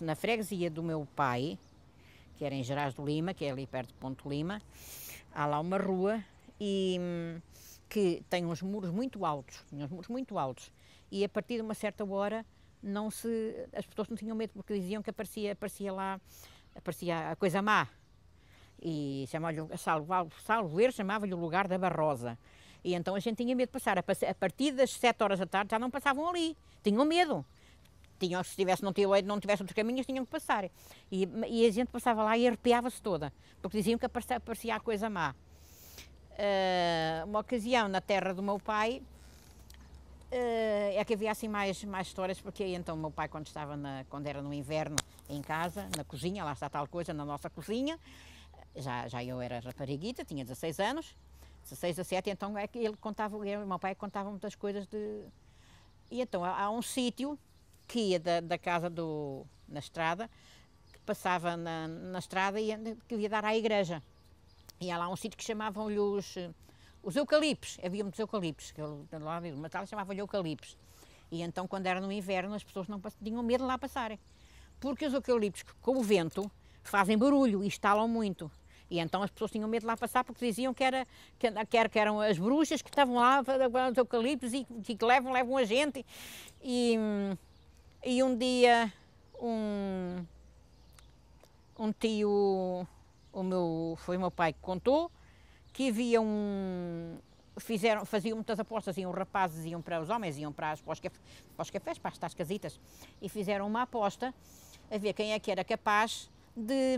Na freguesia do meu pai, que era em Gerais do Lima, que é ali perto de Ponto Lima, há lá uma rua e hum, que tem uns muros muito altos, uns muros muito altos, e a partir de uma certa hora não se, as pessoas não tinham medo porque diziam que aparecia, aparecia lá, aparecia a coisa má, e chamava-lhe, salvo, salvo ver, chamava-lhe o lugar da Barrosa, e então a gente tinha medo de passar, a partir das sete horas da tarde já não passavam ali, tinham medo, tinham, se tivesse, não, tivesse, não tivesse outros caminhos, tinham que passar. E, e a gente passava lá e arrepiava-se toda, porque diziam que aparecia, aparecia a coisa má. Uh, uma ocasião, na terra do meu pai, Uh, é que havia assim mais, mais histórias, porque aí então o meu pai, quando estava na, quando era no inverno em casa, na cozinha, lá está tal coisa, na nossa cozinha, já, já eu era rapariguita, tinha 16 anos, 16, 7, então é que ele contava, o meu pai contava muitas coisas de. E então há, há um sítio que ia da, da casa do, na estrada, que passava na, na estrada e que ia dar à igreja. E há lá um sítio que chamavam-lhe os, os eucaliptos. Havia muitos eucaliptos, que eu lá vivo, mas tal chamava-lhe eucaliptos. E então, quando era no inverno, as pessoas não tinham medo de lá passarem. Porque os eucaliptos, com o vento, fazem barulho e estalam muito. E então as pessoas tinham medo de lá passar porque diziam que, era, que, que eram as bruxas que estavam lá, os eucaliptos, e que levam, levam a gente. E, hum, e um dia um, um tio, o meu, foi o meu pai que contou, que havia um. Fizeram, faziam muitas apostas, iam rapazes, iam para os homens, iam para, as, para, os, cafés, para os cafés, para as casitas, e fizeram uma aposta a ver quem é que era capaz de,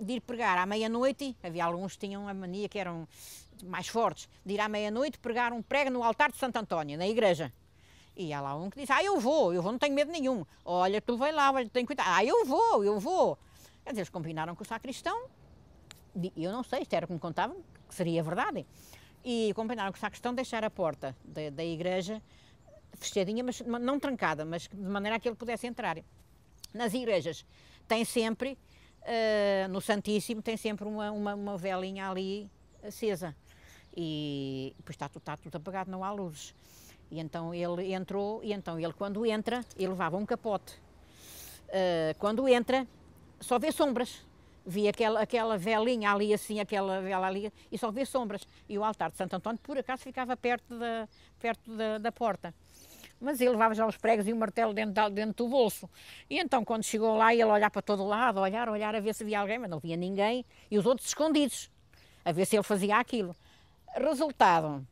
de, ir pregar à meia-noite, havia alguns que tinham a mania que eram mais fortes, de ir à meia-noite pregar um prego no altar de Santo António, na igreja. E ela um que diz ah, eu vou, eu vou, não tenho medo nenhum. Olha, tu vai lá, olha, tem cuidado. Ah, eu vou, eu vou. Quer dizer, eles combinaram com o sacristão, eu não sei, isto era o que me contavam, que seria verdade. E combinaram com o sacristão deixar a porta da, da igreja fechadinha, mas não trancada, mas de maneira a que ele pudesse entrar. Nas igrejas tem sempre, uh, no Santíssimo, tem sempre uma, uma, uma velinha ali acesa. E depois está, está tudo apagado, não há luzes. E então ele entrou, e então ele quando entra, ele levava um capote. Uh, quando entra, só vê sombras. Vi aquela, aquela velinha ali assim, aquela vela ali, e só vê sombras. E o altar de Santo António, por acaso, ficava perto da, perto da, da porta. Mas ele levava já os pregos e o martelo dentro, dentro do bolso. E então, quando chegou lá, ele olhar para todo lado, olhar, olhar, a ver se via alguém, mas não via ninguém, e os outros escondidos, a ver se ele fazia aquilo. Resultado,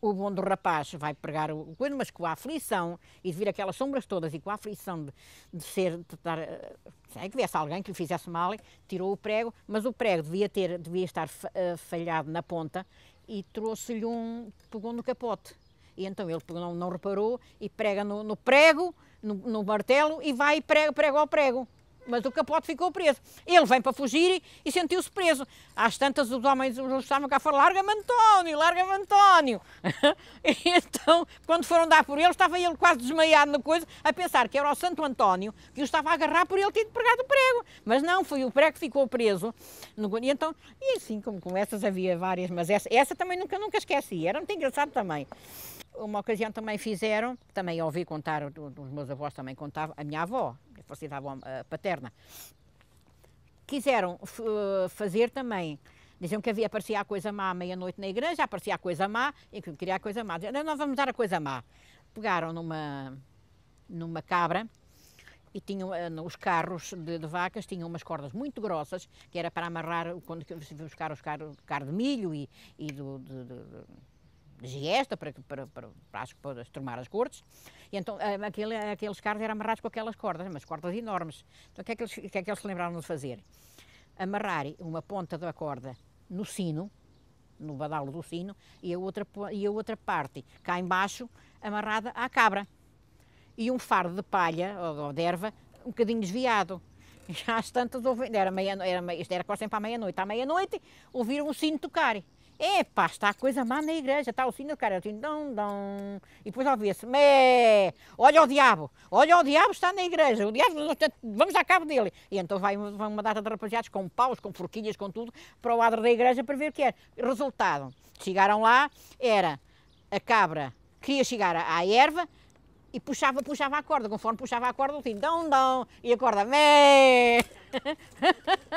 o bom do rapaz vai pregar o coelho, mas com a aflição e de vir aquelas sombras todas e com a aflição de, de ser, de estar, eh, sei que viesse alguém que lhe fizesse mal, tirou o prego, mas o prego devia, ter, devia estar eh, falhado na ponta e trouxe-lhe um, pegou no capote. E então ele não, não reparou e prega no, no prego, no, no, martelo e vai e prega, prega ao prego mas o capote ficou preso. Ele vem para fugir e, e sentiu-se preso. Às tantas, os homens estavam cá a falar: larga-me António, larga-me António. então, quando foram dar por ele, estava ele quase desmaiado na coisa, a pensar que era o Santo António que o estava a agarrar por ele ter pregado o prego. Mas não, foi o prego que ficou preso. E então, e assim, como, com essas havia várias, mas essa, essa também nunca, nunca esqueci, era muito engraçado também uma ocasião também fizeram, também ouvi contar, os meus avós também contavam, a minha avó, capacidade paterna. Quiseram uh, fazer também Diziam que havia, aparecia a coisa má à meia-noite na igreja, aparecia a coisa má, e que queria a coisa má. Diziam, nós vamos dar a coisa má. Pegaram numa, numa cabra e tinham, eh, os carros de, de vacas tinham umas cordas muito grossas, que era para amarrar, quando buscar os carros, de milho e, e do, de, de, de giesta para, para, para, para, as, para tomar as cortes. E então eh, aquele, aqueles carros eram amarrados com aquelas cordas, mas cordas enormes. Então o que, é que eles, o que é que eles se lembraram de fazer? Amarrar uma ponta da corda no sino, no badalo do sino, e a outra, e a outra parte cá embaixo amarrada à cabra. E um fardo de palha ou de erva um bocadinho desviado. Já às tantas, era meia, era, isto era quase sempre à meia-noite. À meia-noite ouviram o sino tocar. Epa, está a coisa má na igreja, está o sino do cara, assim, dom, dom. E depois ouvia-se, mé, olha o diabo, olha o diabo está na igreja, o diabo, vamos a cabo dele. E então vai, vai uma data de rapaziados com paus, com forquilhas, com tudo, para o adro da igreja para ver o que era. Resultado, chegaram lá, era a cabra, queria chegar à erva, e puxava, puxava a corda, conforme puxava a corda, o assim, dão, dão, e a corda, mé.